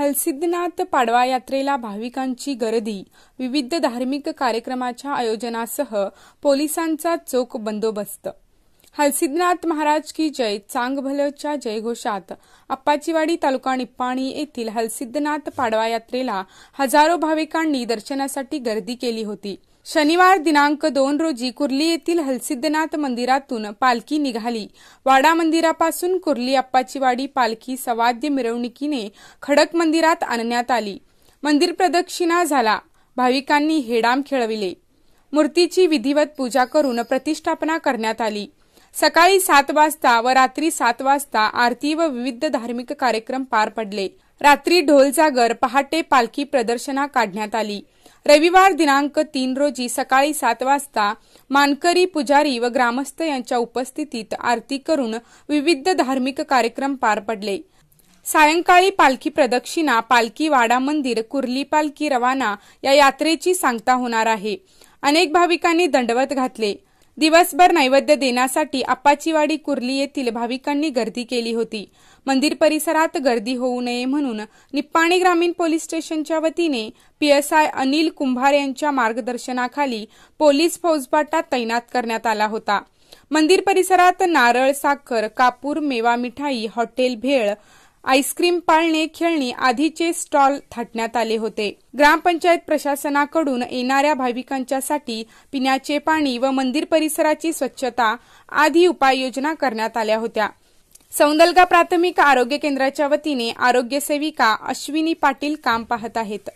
हलसिद्धनाथ पाडवा यात्रेला भाविकांची गर्दी विविध धार्मिक कार्यक्रमाच्या आयोजनासह पोलिसांचा चोख बंदोबस्त हलसिद्धनाथ महाराज की जय चांगभलच्या जयघोषात अप्पाचीवाडी तालुका निप्पाणी येथील हलसिद्धनाथ पाडवा यात्रेला हजारो भाविकांनी दर्शनासाठी गर्दी केली होती शनिवार दिनांक दोन रोजी कुर्ली येथील हलसिद्धनाथ मंदिरातून पालखी निघाली वाडा मंदिरापासून कुर्ली अप्पाची वाडी पालखी सवाद्य मिरवणुकीने खडक मंदिरात आणण्यात आली मंदिर प्रदक्षिणा झाला भाविकांनी हेडाम खेळविले मूर्तीची विधिवत पूजा करून प्रतिष्ठापना करण्यात आली सकाळी सात वाजता व रात्री सात वाजता आरती व विविध धार्मिक कार्यक्रम पार पडले रात्री ढोलजागर पहाटे पालखी प्रदर्शना काढण्यात आली रविवार दिनांक तीन रोजी सकाळी सात वाजता मानकरी पुजारी व ग्रामस्थ यांच्या उपस्थितीत आरती करून विविध धार्मिक कार्यक्रम पार पडले सायंकाळी पालखी प्रदक्षिणा पालखी वाडा मंदिर कुर्ली पालखी रवाना या यात्रेची सांगता होणार आहे अनेक भाविकांनी दंडवत घातले दिवसभर नैवेद्य देण्यासाठी अप्पाचीवाडी कुर्ली येथील भाविकांनी गर्दी केली होती मंदिर परिसरात गर्दी होऊ नये म्हणून निप्पाणी ग्रामीण पोलीस स्टेशनच्या वतीने पीएसआय अनिल कुंभार यांच्या मार्गदर्शनाखाली पोलीस फौजफाटा तैनात करण्यात आला होता मंदिर परिसरात नारळ साखर कापूर मेवा मिठाई हॉटेल भेळ आईस्क्रीम पाळणे खेळणे आधीचे स्टॉल थाटण्यात आले होते ग्रामपंचायत प्रशासनाकडून येणाऱ्या भाविकांच्यासाठी पिण्याचे पाणी व मंदिर परिसराची स्वच्छता आदी उपाययोजना करण्यात आल्या होत्या सौंदलगा प्राथमिक आरोग्य केंद्राच्या वतीने आरोग्य सेविका अश्विनी पाटील काम पाहत आहेत